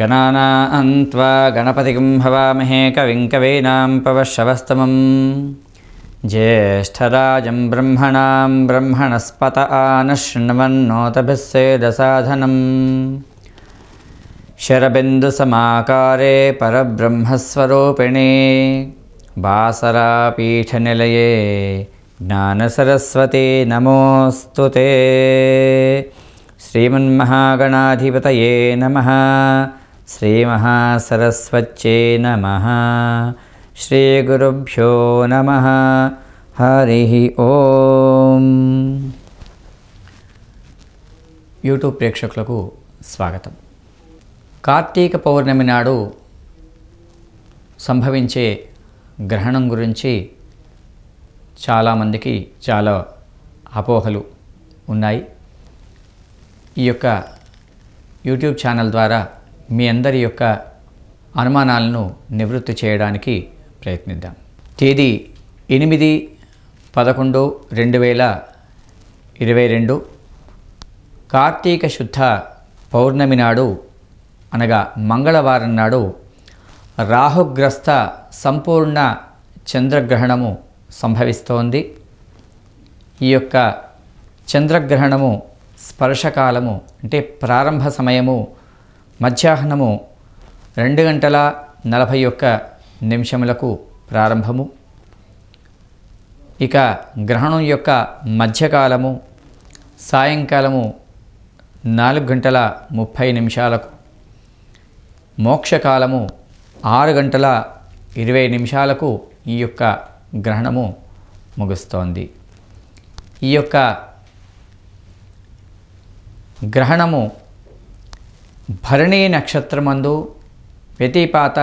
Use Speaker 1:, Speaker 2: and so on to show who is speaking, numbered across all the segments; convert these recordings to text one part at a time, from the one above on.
Speaker 1: गणाना अन्त्वा गणपतिकं भवामहे कविं कवीनां पवशवस्तमं ज्येष्ठराजं ब्रह्मणां ब्रह्मणस्पत आनशृण्वन्नो सेदसाधनम् शरबिन्दुसमाकारे परब्रह्मस्वरूपिणे बासरापीठनिलये ज्ञानसरस्वती नमोऽस्तु ते శ్రీమన్మహాగణాధిపతయే నమ శ్రీమహాసరస్వచ్చే నమ శ్రీగురుభ్యో నమ హరి ఓం యూట్యూబ్ ప్రేక్షకులకు స్వాగతం కార్తీక పౌర్ణమి నాడు సంభవించే గ్రహణం గురించి చాలామందికి చాలా అపోహలు ఉన్నాయి ఈ యొక్క యూట్యూబ్ ఛానల్ ద్వారా మీ అందరి యొక్క అనుమానాలను నివృత్తి చేయడానికి ప్రయత్నిద్దాం తేదీ ఎనిమిది పదకొండు రెండు వేల ఇరవై రెండు కార్తీక శుద్ధ పౌర్ణమి నాడు అనగా మంగళవారం నాడు రాహుగ్రస్త సంపూర్ణ చంద్రగ్రహణము సంభవిస్తోంది ఈ యొక్క చంద్రగ్రహణము స్పర్శకాలము అంటే ప్రారంభ సమయము మధ్యాహ్నము రెండు గంటల నలభై ఒక్క నిమిషములకు ప్రారంభము ఇక గ్రహణం యొక్క మధ్యకాలము సాయంకాలము నాలుగు గంటల ముప్పై నిమిషాలకు మోక్షకాలము ఆరు గంటల ఇరవై నిమిషాలకు ఈ యొక్క గ్రహణము ముగుస్తోంది ఈ యొక్క గ్రహణము భరణీ నక్షత్రమందు వ్యతిపాత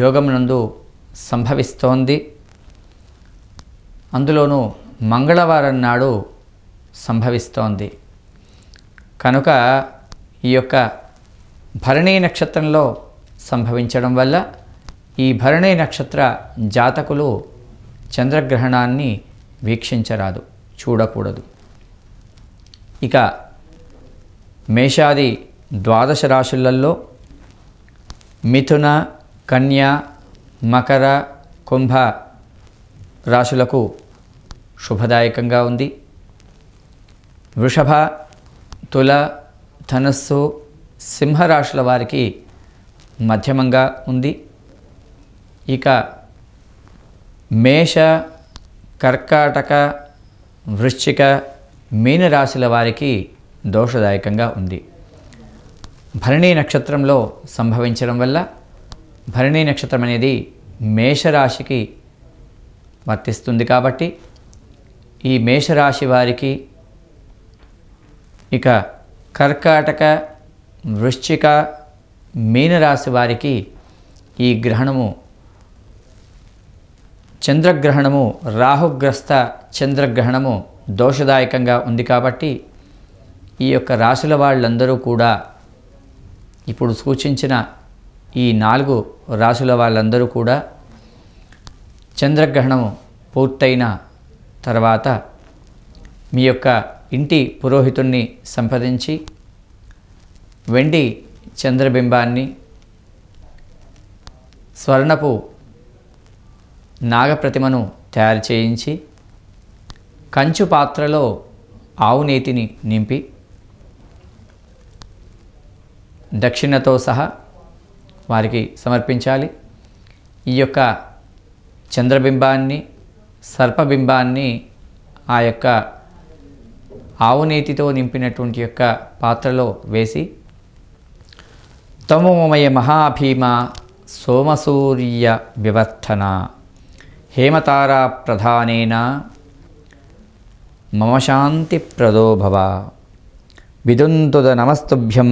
Speaker 1: యోగమునందు సంభవిస్తోంది అందులోనూ మంగళవారం నాడు సంభవిస్తోంది కనుక ఈ యొక్క భరణీ నక్షత్రంలో సంభవించడం వల్ల ఈ భరణీ నక్షత్ర జాతకులు చంద్రగ్రహణాన్ని వీక్షించరాదు చూడకూడదు ఇక మేషాది ద్వాదశ రాశులలో మిథున కన్య మకర కుంభ రాశులకు శుభదాయకంగా ఉంది వృషభ తుల ధనస్సు సింహరాశుల వారికి మధ్యమంగా ఉంది ఇక మేష కర్కాటక వృశ్చిక మీనరాశుల వారికి దోషదాయకంగా ఉంది భరణీ నక్షత్రంలో సంభవించడం వల్ల భరణీ నక్షత్రం అనేది మేషరాశికి వర్తిస్తుంది కాబట్టి ఈ మేషరాశి వారికి ఇక కర్కాటక వృశ్చిక మీనరాశి వారికి ఈ గ్రహణము చంద్రగ్రహణము రాహుగ్రస్త చంద్రగ్రహణము దోషదాయకంగా ఉంది కాబట్టి ఈ యొక్క రాశుల వాళ్ళందరూ కూడా ఇప్పుడు సూచించిన ఈ నాలుగు రాశుల వాళ్ళందరూ కూడా చంద్రగ్రహణము పూర్తయిన తర్వాత మీ యొక్క ఇంటి పురోహితుణ్ణి సంప్రదించి వెండి చంద్రబింబాన్ని స్వర్ణపు నాగప్రతిమను తయారు చేయించి కంచు పాత్రలో ఆవునేతిని నింపి దక్షిణతో సహా వారికి సమర్పించాలి ఈ యొక్క చంద్రబింబాన్ని సర్పబింబాన్ని ఆ యొక్క ఆవునేతితో నింపినటువంటి యొక్క పాత్రలో వేసి తమోమయ మహాభీమ సోమసూర్య వివర్ధన హేమతారా ప్రధానేన మమ శాంతి ప్రదోభవ విదుంతుద నమస్తుభ్యం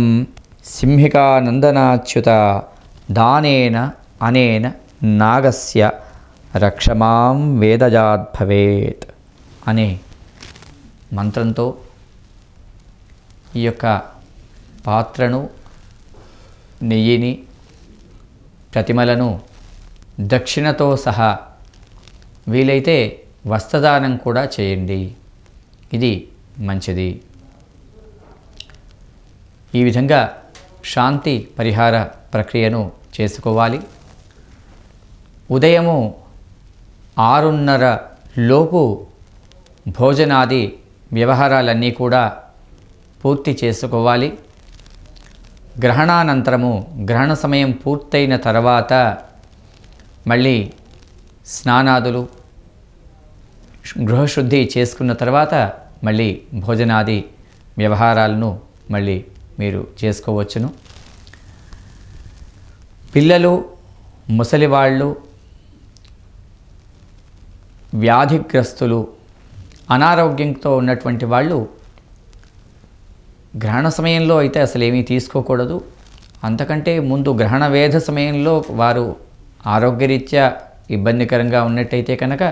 Speaker 1: సింహికానందనాచ్యుత దానేన అనేన నాగస్య రక్షమాం వేదజాద్భవేత్ అనే మంత్రంతో ఈ యొక్క పాత్రను నెయ్యిని ప్రతిమలను దక్షిణతో సహా వీలైతే వస్త్రదానం కూడా చేయండి ఇది మంచిది ఈ విధంగా శాంతి పరిహార ప్రక్రియను చేసుకోవాలి ఉదయము ఆరున్నర లోపు భోజనాది వ్యవహారాలన్నీ కూడా పూర్తి చేసుకోవాలి గ్రహణానంతరము గ్రహణ సమయం పూర్తయిన తర్వాత మళ్ళీ స్నానాదులు గృహశుద్ధి చేసుకున్న తర్వాత మళ్ళీ భోజనాది వ్యవహారాలను మళ్ళీ మీరు చేసుకోవచ్చును పిల్లలు ముసలివాళ్ళు వ్యాధిగ్రస్తులు అనారోగ్యంతో ఉన్నటువంటి వాళ్ళు గ్రహణ సమయంలో అయితే అసలు ఏమీ తీసుకోకూడదు అంతకంటే ముందు గ్రహణ వేధ సమయంలో వారు ఆరోగ్యరీత్యా ఇబ్బందికరంగా ఉన్నట్టయితే కనుక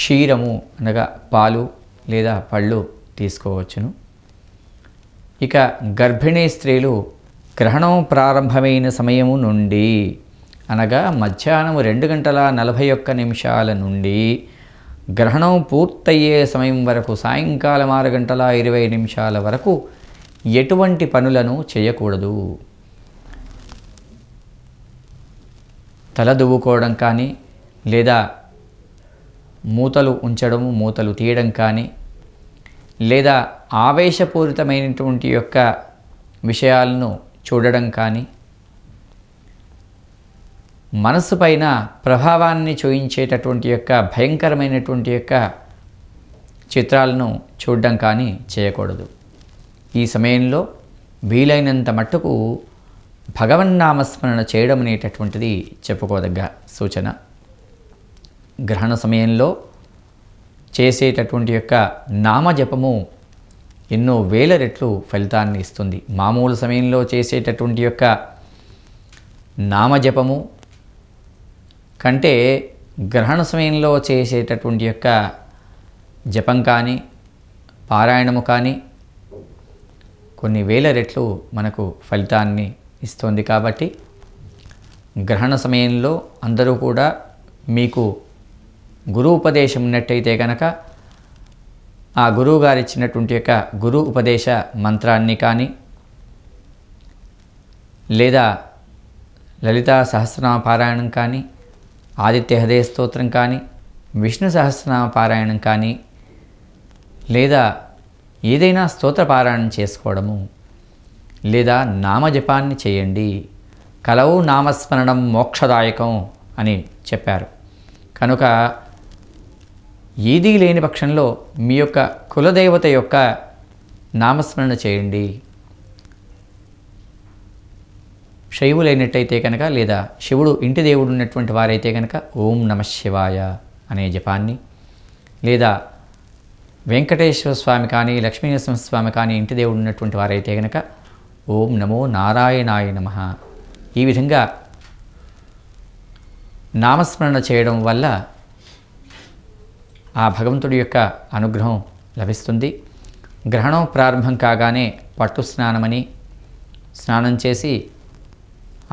Speaker 1: క్షీరము అనగా పాలు లేదా పళ్ళు తీసుకోవచ్చును ఇక గర్భిణీ స్త్రీలు గ్రహణం ప్రారంభమైన సమయము నుండి అనగా మధ్యాహ్నం రెండు గంటల నలభై ఒక్క నిమిషాల నుండి గ్రహణం పూర్తయ్యే సమయం వరకు సాయంకాలం ఆరు గంటల ఇరవై నిమిషాల వరకు ఎటువంటి పనులను చేయకూడదు తల దువ్వుకోవడం కానీ లేదా మూతలు ఉంచడం మూతలు తీయడం కానీ లేదా ఆవేశపూరితమైనటువంటి యొక్క విషయాలను చూడడం కానీ మనసు పైన ప్రభావాన్ని చూయించేటటువంటి యొక్క భయంకరమైనటువంటి యొక్క చిత్రాలను చూడడం కానీ చేయకూడదు ఈ సమయంలో వీలైనంత మట్టుకు భగవన్నామస్మరణ చేయడం అనేటటువంటిది చెప్పుకోదగ్గ సూచన గ్రహణ సమయంలో చేసేటటువంటి యొక్క నామజపము ఎన్నో వేల రెట్లు ఫలితాన్ని ఇస్తుంది మామూలు సమయంలో చేసేటటువంటి యొక్క నామజపము కంటే గ్రహణ సమయంలో చేసేటటువంటి యొక్క జపం కానీ పారాయణము కానీ కొన్ని వేల రెట్లు మనకు ఫలితాన్ని ఇస్తుంది కాబట్టి గ్రహణ సమయంలో అందరూ కూడా మీకు గురు ఉపదేశం ఉన్నట్టయితే కనుక ఆ గురువు గారు ఇచ్చినటువంటి యొక్క గురు ఉపదేశ మంత్రాన్ని కానీ లేదా లలితా సహస్రనామ పారాయణం కానీ ఆదిత్య హృదయ స్తోత్రం కానీ విష్ణు సహస్రనామ పారాయణం కానీ లేదా ఏదైనా స్తోత్ర పారాయణం చేసుకోవడము లేదా నామజపాన్ని చేయండి కలవు నామస్మరణం మోక్షదాయకం అని చెప్పారు కనుక ఏదీ లేని పక్షంలో మీ యొక్క కులదేవత యొక్క నామస్మరణ చేయండి శైవులైనట్టయితే కనుక లేదా శివుడు ఇంటి దేవుడు ఉన్నటువంటి వారైతే కనుక ఓం నమ శివాయ అనే జపాన్ని లేదా వెంకటేశ్వర స్వామి కానీ లక్ష్మీనరసింహ స్వామి కానీ ఇంటి దేవుడు ఉన్నటువంటి వారైతే కనుక ఓం నమో నారాయణాయ నమ ఈ విధంగా నామస్మరణ చేయడం వల్ల ఆ భగవంతుడి యొక్క అనుగ్రహం లభిస్తుంది గ్రహణం ప్రారంభం కాగానే పట్టు స్నానమని స్నానం చేసి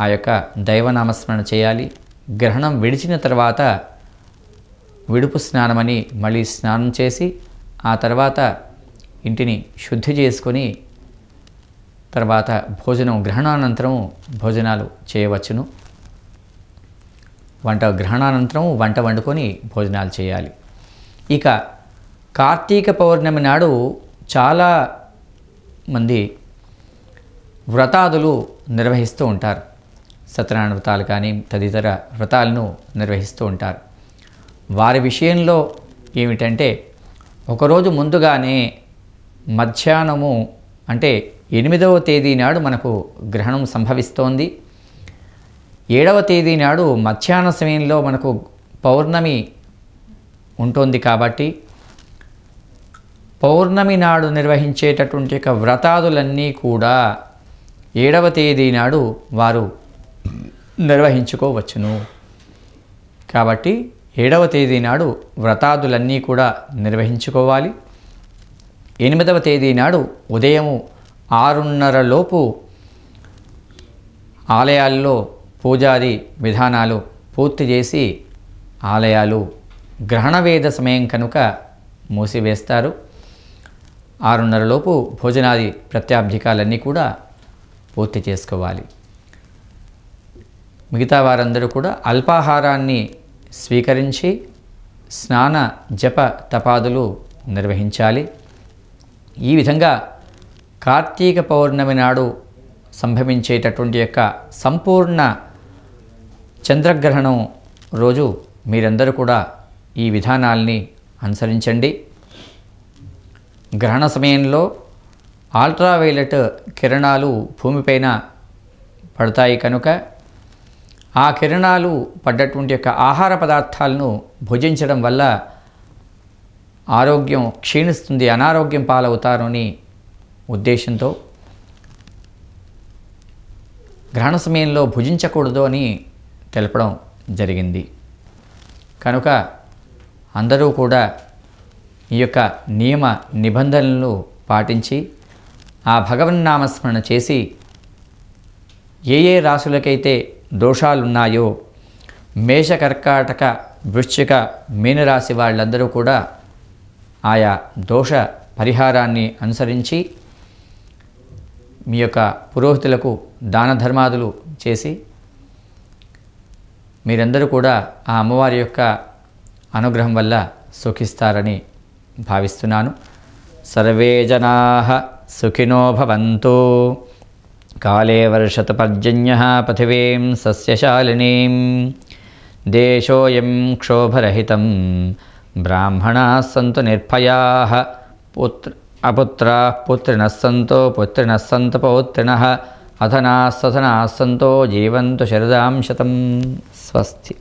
Speaker 1: ఆ యొక్క దైవనామస్మరణ చేయాలి గ్రహణం విడిచిన తర్వాత విడుపు స్నానమని మళ్ళీ స్నానం చేసి ఆ తర్వాత ఇంటిని శుద్ధి చేసుకొని తర్వాత భోజనం గ్రహణానంతరం భోజనాలు చేయవచ్చును వంట గ్రహణానంతరం వంట వండుకొని భోజనాలు చేయాలి ఇక కార్తీక పౌర్ణమి నాడు చాలా మంది వ్రతాదులు నిర్వహిస్తూ ఉంటారు సత్యనారాయణ వ్రతాలు కానీ తదితర వ్రతాలను నిర్వహిస్తూ ఉంటారు వారి విషయంలో ఏమిటంటే ఒకరోజు ముందుగానే మధ్యాహ్నము అంటే ఎనిమిదవ తేదీ నాడు మనకు గ్రహణం సంభవిస్తోంది ఏడవ తేదీ నాడు మధ్యాహ్న సమయంలో మనకు పౌర్ణమి ఉంటుంది కాబట్టి పౌర్ణమి నాడు నిర్వహించేటటువంటి యొక్క వ్రతాదులన్నీ కూడా ఏడవ తేదీ నాడు వారు నిర్వహించుకోవచ్చును కాబట్టి ఏడవ తేదీ నాడు వ్రతాదులన్నీ కూడా నిర్వహించుకోవాలి ఎనిమిదవ తేదీ నాడు ఉదయము ఆరున్నరలోపు ఆలయాల్లో పూజారి విధానాలు పూర్తి చేసి ఆలయాలు గ్రహణవేద సమయం కనుక మూసివేస్తారు ఆరున్నరలోపు భోజనాది ప్రత్యాబ్ధికాలన్నీ కూడా పూర్తి చేసుకోవాలి మిగతా వారందరూ కూడా అల్పాహారాన్ని స్వీకరించి స్నాన జప తపాదులు నిర్వహించాలి ఈ విధంగా కార్తీక పౌర్ణమి నాడు సంభవించేటటువంటి యొక్క సంపూర్ణ చంద్రగ్రహణం రోజు మీరందరూ కూడా ఈ విధానాల్ని అనుసరించండి గ్రహణ సమయంలో ఆల్ట్రావైలెట్ కిరణాలు భూమిపైన పడతాయి కనుక ఆ కిరణాలు పడ్డటువంటి యొక్క ఆహార పదార్థాలను భుజించడం వల్ల ఆరోగ్యం క్షీణిస్తుంది అనారోగ్యం పాలవుతారని ఉద్దేశంతో గ్రహణ సమయంలో భుజించకూడదు అని తెలపడం జరిగింది కనుక అందరూ కూడా ఈ యొక్క నియమ నిబంధనలు పాటించి ఆ భగవన్ నామస్మరణ చేసి ఏ ఏ రాసులకైతే దోషాలున్నాయో మేష కర్కాటక వృశ్చిక మీనరాశి వాళ్ళందరూ కూడా ఆయా దోష పరిహారాన్ని అనుసరించి మీ యొక్క పురోహితులకు దాన ధర్మాదులు చేసి మీరందరూ కూడా ఆ అమ్మవారి యొక్క అనుగ్రహం వల్ల సుఖిస్తారని భావిస్తున్నాను సర్వే జనా సుఖినో భవంతు కాలే వర్షత పర్జన్య పృథివీం సస్యశాలినీం దేశోయం క్షోభరహితం బ్రాహ్మణా సంతు నిర్భయా పుత్ర అపుత్ర పుత్రిణ సంతో పుత్రిణ సంత పౌత్రిణ అధనా సధనా సంతో జీవంతు శరదాంశతం స్వస్తి